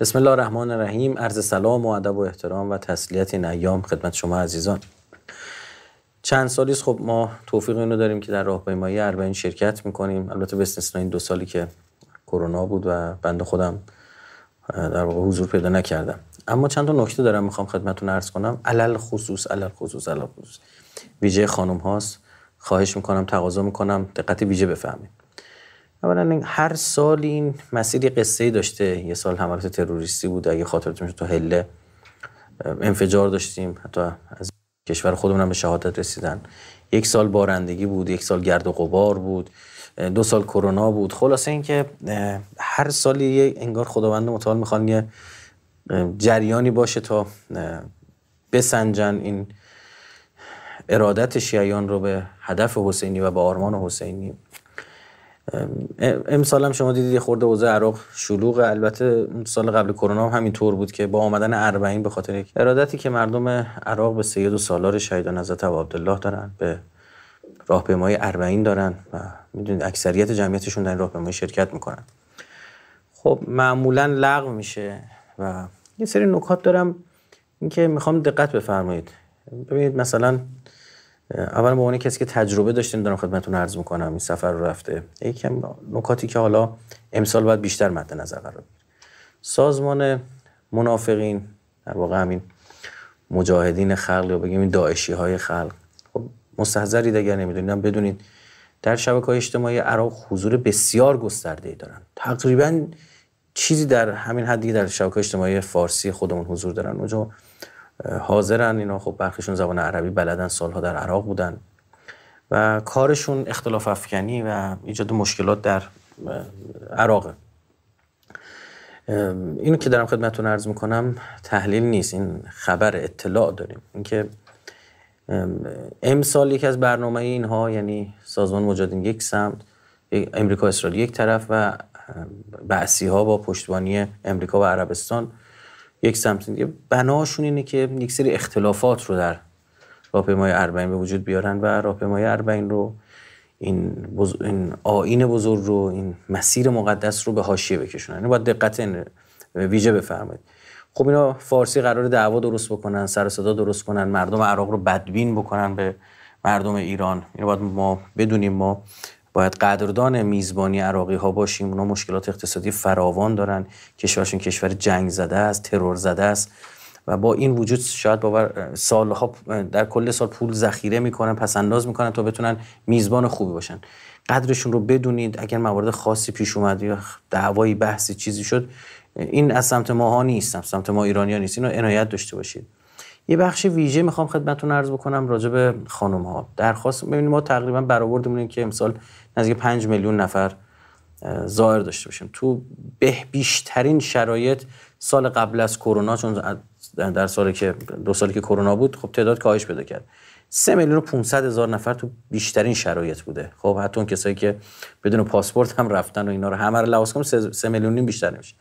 بسم الله الرحمن الرحیم عرض سلام و ادب و احترام و تسلیت این ایام خدمت شما عزیزان چند سالی است خب ما توفیق اینو داریم که در راهپیمایی اربعین شرکت میکنیم البته بسنس این دو سالی که کرونا بود و بنده خودم در واقع حضور پیدا نکردم اما چند تا نکته دارم میخوام خدمتتون عرض کنم علل خصوص علل خصوص علل خصوص ویژه خانم هاست خواهش میکنم تقاضا میکنم دقت ویژه بفهمید اولا هر سال این مسیری قصه داشته یه سال حملات تروریستی بود اگه خاطرتون تو هله انفجار داشتیم حتی از کشور خودمون هم به شهادت رسیدن یک سال بارندگی بود یک سال گرد و غبار بود دو سال کرونا بود خلاصه اینکه هر سالی یه انگار خداوند متعال میخوان یه جریانی باشه تا بسنجن این ارادت شیعیان رو به هدف حسینی و به آرمان حسینی امسال هم شما دیدید یه خورده اوضاع عراق شلوغ البته سال قبل کرونا هم همینطور بود که با آمدن اربعین به خاطر یک ارادتی که مردم عراق به سید و سالار شهیدان حضرت عبدالله دارن به راهپیمایی اربعین دارن و میدونید اکثریت جمعیتشون در راهپیمایی شرکت میکنن خب معمولا لغو میشه و یه سری نکات دارم اینکه میخوام دقت بفرمایید ببینید مثلا اولا به عنوان کسی که تجربه داشتیم دارم خدمتتون عرض میکنم این سفر رو رفته یکم نکاتی که حالا امسال باید بیشتر مد نظر قرار بگیره سازمان منافقین در واقع همین مجاهدین خلق یا بگیم این داعشی های خلق خب مستحضری اگر نمیدونید بدونید در شبکه های اجتماعی عراق حضور بسیار گسترده ای دارن تقریبا چیزی در همین حدی در شبکه اجتماعی فارسی خودمون حضور دارن اونجا حاضرن اینا خب برخیشون زبان عربی بلدن سالها در عراق بودن و کارشون اختلاف افکنی و ایجاد مشکلات در عراقه اینو که دارم خدمتتون عرض میکنم تحلیل نیست این خبر اطلاع داریم اینکه امسال یکی از برنامه اینها یعنی سازمان مجاهدین یک سمت امریکا اسرائیل یک طرف و بعثی ها با پشتبانی امریکا و عربستان یک سمت بناشون اینه که یک سری اختلافات رو در راهپیمای اربعین به وجود بیارن و راهپیمای اربعین رو این, این آین بزرگ رو این مسیر مقدس رو به حاشیه بکشونن اینو یعنی باید دقت ویژه بفرمایید خب اینا فارسی قرار دعوا درست بکنن سر صدا درست کنن مردم عراق رو بدبین بکنن به مردم ایران اینو یعنی باید ما بدونیم ما باید قدردان میزبانی عراقی ها باشیم اونا مشکلات اقتصادی فراوان دارن کشورشون کشور جنگ زده است ترور زده است و با این وجود شاید باور سالها در کل سال پول ذخیره میکنن پس انداز میکنن تا بتونن میزبان خوبی باشن قدرشون رو بدونید اگر موارد خاصی پیش اومد یا دعوایی بحثی چیزی شد این از سمت ماها نیست سمت ما ایرانیا نیست اینو عنایت داشته باشید یه بخش ویژه میخوام خدمتتون عرض بکنم راجع به خانم ها درخواست ببینید ما تقریبا برآوردمون که امسال نزدیک 5 میلیون نفر ظاهر داشته باشیم تو به بیشترین شرایط سال قبل از کرونا چون در سالی که دو سالی که کرونا بود خب تعداد کاهش پیدا کرد 3 میلیون و 500 هزار نفر تو بیشترین شرایط بوده خب حتی اون کسایی که بدون پاسپورت هم رفتن و اینا رو همه رو لحاظ کنیم 3 میلیون بیشتر نمیشه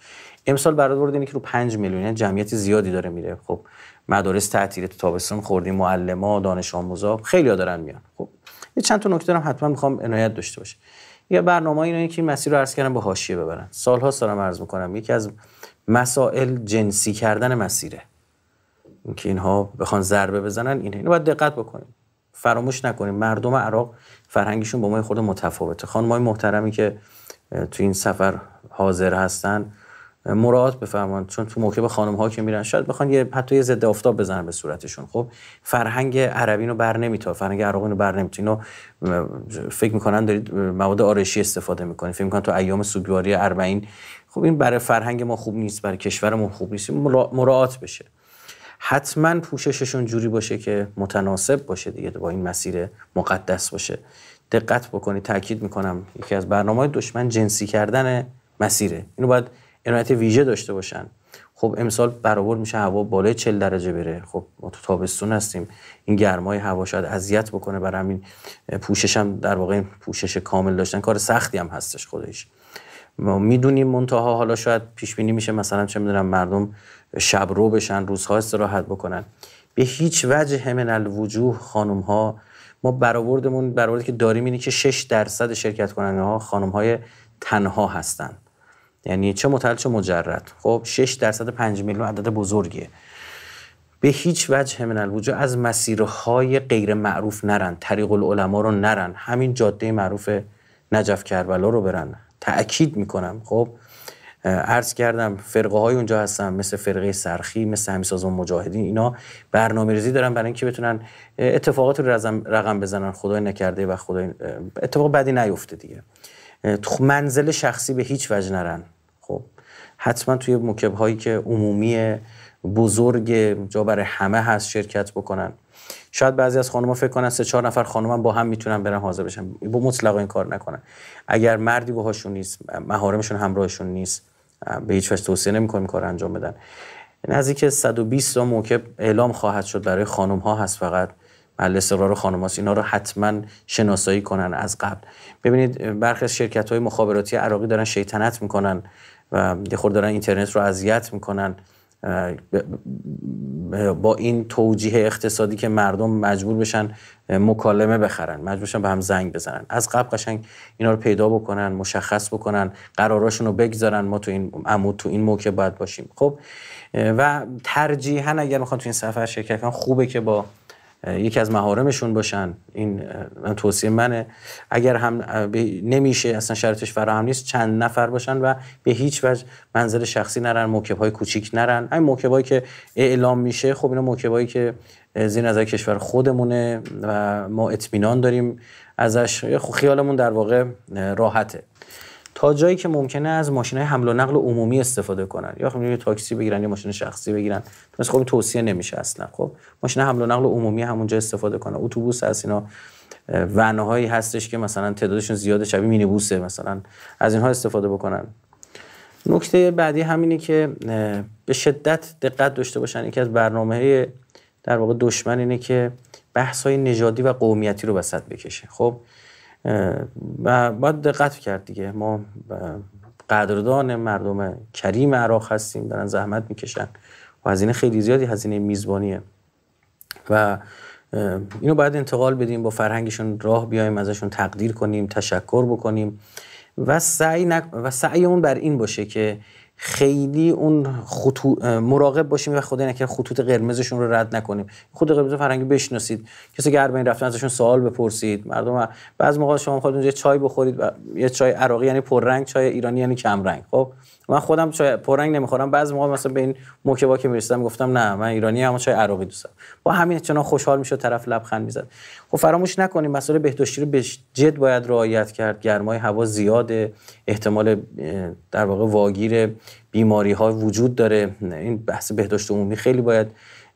امسال برآورد اینه که رو 5 میلیون یعنی جمعیت زیادی داره میره خب مدارس تعطیل تو تابستون خوردیم معلما دانش آموزا خیلی دارن میان خب یه چند تا نکته هم حتما میخوام عنایت داشته باشه یه برنامه اینه که مسیر رو عرض کردم به حاشیه ببرن سالها دارم عرض میکنم یکی از مسائل جنسی کردن مسیره اینکه اینها بخوان ضربه بزنن اینه اینو باید دقت بکنیم فراموش نکنیم مردم عراق فرهنگشون با ما خود متفاوته خانمای محترمی که تو این سفر حاضر هستن مراعات بفرمان چون تو موقع به خانم ها که میرن شاید بخوان یه حتی یه ضد آفتاب بزنن به صورتشون خب فرهنگ عربی رو بر نمیتا فرهنگ عراقی رو بر نمیتا اینو فکر میکنن دارید مواد آرشی استفاده میکنید فکر میکنن تو ایام سوگواری اربعین خب این برای فرهنگ ما خوب نیست برای ما خوب نیست مراعات بشه حتما پوشششون جوری باشه که متناسب باشه دیگه با این مسیر مقدس باشه دقت بکنید تاکید میکنم یکی از برنامه دشمن جنسی کردن مسیره اینو باید ارایت ویژه داشته باشن خب امسال برآورد میشه هوا بالای 40 درجه بره خب ما تو تابستون هستیم این گرمای هوا شاید اذیت بکنه برای همین پوشش هم در واقع پوشش کامل داشتن کار سختی هم هستش خودش ما میدونیم منتها حالا شاید پیش بینی میشه مثلا چه میدونم مردم شب رو بشن روزها استراحت بکنن به هیچ وجه همین الوجوه خانم ها ما برآوردمون برآوردی که داریم اینه که 6 درصد شرکت کننده ها خانم های تنها هستند یعنی چه متعلق چه مجرد خب 6 درصد 5 میلیون عدد بزرگیه به هیچ وجه من الوجه از مسیرهای غیر معروف نرن طریق العلماء رو نرن همین جاده معروف نجف کربلا رو برن تأکید میکنم خب عرض کردم فرقه های اونجا هستن مثل فرقه سرخی مثل و مجاهدین اینا برنامه ریزی دارن برای اینکه بتونن اتفاقات رو رقم بزنن خدای نکرده و خدای اتفاق بعدی نیفته دیگه منزل شخصی به هیچ وجه نرن خب حتما توی موکب هایی که عمومی بزرگ جا برای همه هست شرکت بکنن شاید بعضی از خانم‌ها فکر کنن سه چهار نفر خانم با هم میتونن برن حاضر بشن با مطلقا این کار نکنن اگر مردی باهاشون نیست محارمشون همراهشون نیست به هیچ وجه توصیه نمی‌کنم کار انجام بدن نزدیک 120 تا موکب اعلام خواهد شد برای خانم ها هست فقط محل استقرار خانم هاست اینا رو حتما شناسایی کنن از قبل ببینید برخی از شرکت های مخابراتی عراقی دارن شیطنت میکنن و یه خورده دارن اینترنت رو اذیت میکنن با این توجیه اقتصادی که مردم مجبور بشن مکالمه بخرن مجبور بشن به هم زنگ بزنن از قبل قشنگ اینا رو پیدا بکنن مشخص بکنن قراراشون رو بگذارن ما تو این عمود تو این موقع باید باشیم خب و ترجیحا اگر میخوان تو این سفر شرکت کنن خوبه که با یکی از مهارمشون باشن این من توصیه منه اگر هم نمیشه اصلا شرطش فراهم نیست چند نفر باشن و به هیچ وجه منظر شخصی نرن موکب های کوچیک نرن این موکب که اعلام میشه خب اینا موکب که زیر نظر کشور خودمونه و ما اطمینان داریم ازش خب خیالمون در واقع راحته تا جایی که ممکنه از ماشین های حمل و نقل عمومی استفاده کنن یا خب یه تاکسی بگیرن یا ماشین شخصی بگیرن مثل خب توصیه نمیشه اصلا خب ماشین حمل و نقل عمومی همونجا استفاده کنن اتوبوس هست اینا ونهایی هستش که مثلا تعدادشون زیاده شبیه بوسه مثلا از اینها استفاده بکنن نکته بعدی همینه که به شدت دقت داشته باشن یکی از برنامه در واقع دشمن اینه که بحث های نژادی و قومیتی رو وسط بکشه خب و باید دقت کرد دیگه ما قدردان مردم کریم عراق هستیم دارن زحمت میکشن و هزینه خیلی زیادی هزینه میزبانیه و اینو باید انتقال بدیم با فرهنگشون راه بیایم ازشون تقدیر کنیم تشکر بکنیم و سعی نک... و سعیمون بر این باشه که خیلی اون خطو... مراقب باشیم و خدای نکرد خطوط قرمزشون رو رد نکنیم خود قرمز فرنگی بشناسید کسی که این رفتن ازشون سوال بپرسید مردم بعض موقع شما خودتون یه چای بخورید و یه چای عراقی یعنی پررنگ چای ایرانی یعنی کم رنگ خب من خودم چای پرنگ نمیخورم بعضی موقع مثلا به این موکوا که میرسیدم گفتم نه من ایرانی اما چای عراقی دوستم با همین چنان خوشحال میشد طرف لبخند میزد خب فراموش نکنیم مسئله بهداشتی رو به جد باید رعایت کرد گرمای هوا زیاده احتمال در واقع واگیر بیماری ها وجود داره این بحث بهداشت عمومی خیلی باید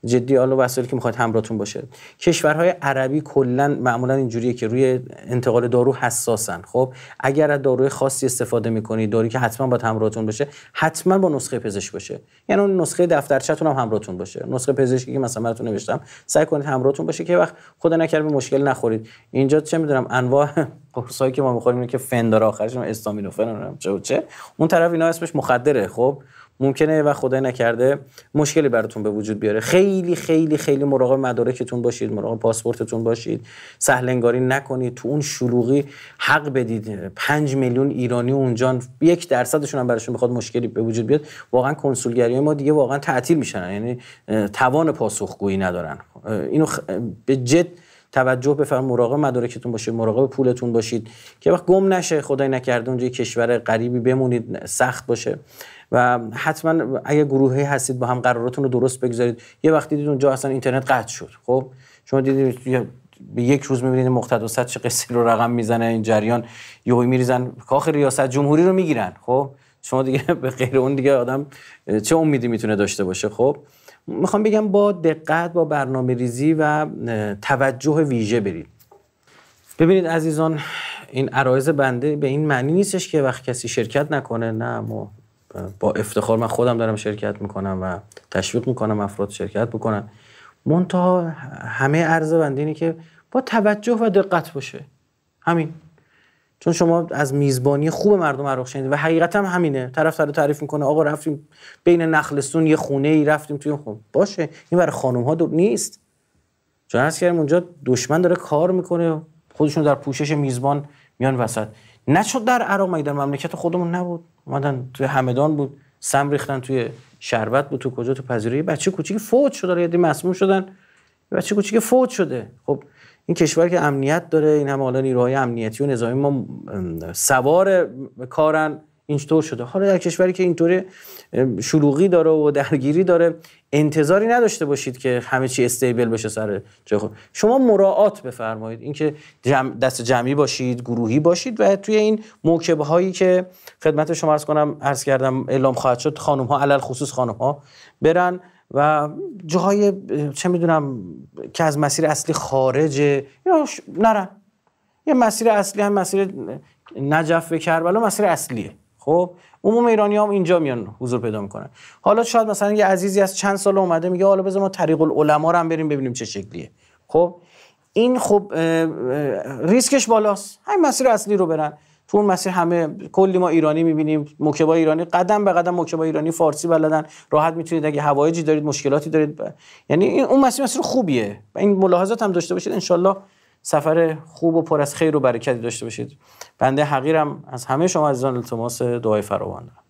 جدی حالا وسایلی که میخواد همراهتون باشه کشورهای عربی کلا معمولا اینجوریه که روی انتقال دارو حساسن خب اگر از داروی خاصی استفاده میکنید دارویی که حتما با همراهتون باشه حتما با نسخه پزشک باشه یعنی اون نسخه دفترچتون هم همراهتون باشه نسخه پزشکی که مثلا براتون نوشتم سعی کنید همراتون باشه که وقت خدا به مشکل نخورید اینجا چه میدونم انواع قرصایی که ما میخوریم که فن آخرش استامینوفن چه چه اون طرف اینا اسمش مخدره خب ممکنه و خدای نکرده مشکلی براتون به وجود بیاره خیلی خیلی خیلی مراقب مدارکتون باشید مراقب پاسپورتتون باشید سهل نکنید تو اون شلوغی حق بدید 5 میلیون ایرانی اونجا یک درصدشون هم براشون بخواد مشکلی به وجود بیاد واقعا کنسولگری ما دیگه واقعا تعطیل میشن یعنی توان پاسخگویی ندارن اینو به جد توجه بفرم مراقب مدارکتون باشید مراقب پولتون باشید که وقت گم نشه خدای نکرده اونجا کشور غریبی بمونید سخت باشه و حتما اگه گروهی هستید با هم قراراتون رو درست بگذارید یه وقتی دیدید اونجا اصلا اینترنت قطع شد خب شما دیدید به یک روز میبینید صد چه قصه رو رقم میزنه این جریان یهو میریزن کاخ ریاست جمهوری رو می‌گیرن خب شما دیگه به غیر اون دیگه آدم چه امیدی میتونه داشته باشه خب میخوام بگم با دقت با برنامه ریزی و توجه ویژه برید ببینید عزیزان این عرایز بنده به این معنی نیستش که وقت کسی شرکت نکنه نه ما با افتخار من خودم دارم شرکت میکنم و تشویق میکنم افراد شرکت بکنن منتها همه عرض بنده اینه که با توجه و دقت باشه همین چون شما از میزبانی خوب مردم عراق شنیدید و حقیقتا هم همینه طرف سر تعریف میکنه آقا رفتیم بین نخلستون یه خونه ای رفتیم توی خب باشه این برای خانم ها دور نیست چون هست کردیم اونجا دشمن داره کار میکنه خودشون در پوشش میزبان میان وسط نشد در عراق میدان مملکت خودمون نبود اومدن توی همدان بود سم ریختن توی شربت بود تو کجا تو پذیرایی بچه کوچیک فوت شد یه مسموم شدن بچه کوچیک فوت شده خب این کشور که امنیت داره این هم حالا نیروهای امنیتی و نظامی ما سوار کارن اینطور شده حالا در کشوری که اینطوری شلوغی داره و درگیری داره انتظاری نداشته باشید که همه چی استیبل بشه سر جای خود شما مراعات بفرمایید اینکه جمع دست جمعی باشید گروهی باشید و توی این موکبه هایی که خدمت شما عرض کنم عرض کردم اعلام خواهد شد خانم ها علل خصوص خانم ها برن و جاهای چه میدونم که از مسیر اصلی خارجه یا نرن یه مسیر اصلی هم مسیر نجف به کربلا مسیر اصلیه خب عموم ایرانی هم اینجا میان حضور پیدا میکنن حالا شاید مثلا یه عزیزی از چند سال اومده میگه حالا بذار ما طریق العلماء رو هم بریم ببینیم چه شکلیه خب این خب ریسکش بالاست همین مسیر اصلی رو برن تو اون مسیر همه کلی ما ایرانی میبینیم مکبا ایرانی قدم به قدم مکبا ایرانی فارسی بلدن راحت میتونید اگه هوایجی دارید مشکلاتی دارید یعنی این اون مسیر مسیر خوبیه و این ملاحظات هم داشته باشید انشالله سفر خوب و پر از خیر و برکتی داشته باشید بنده حقیرم از همه شما عزیزان التماس دعای فراوان دارم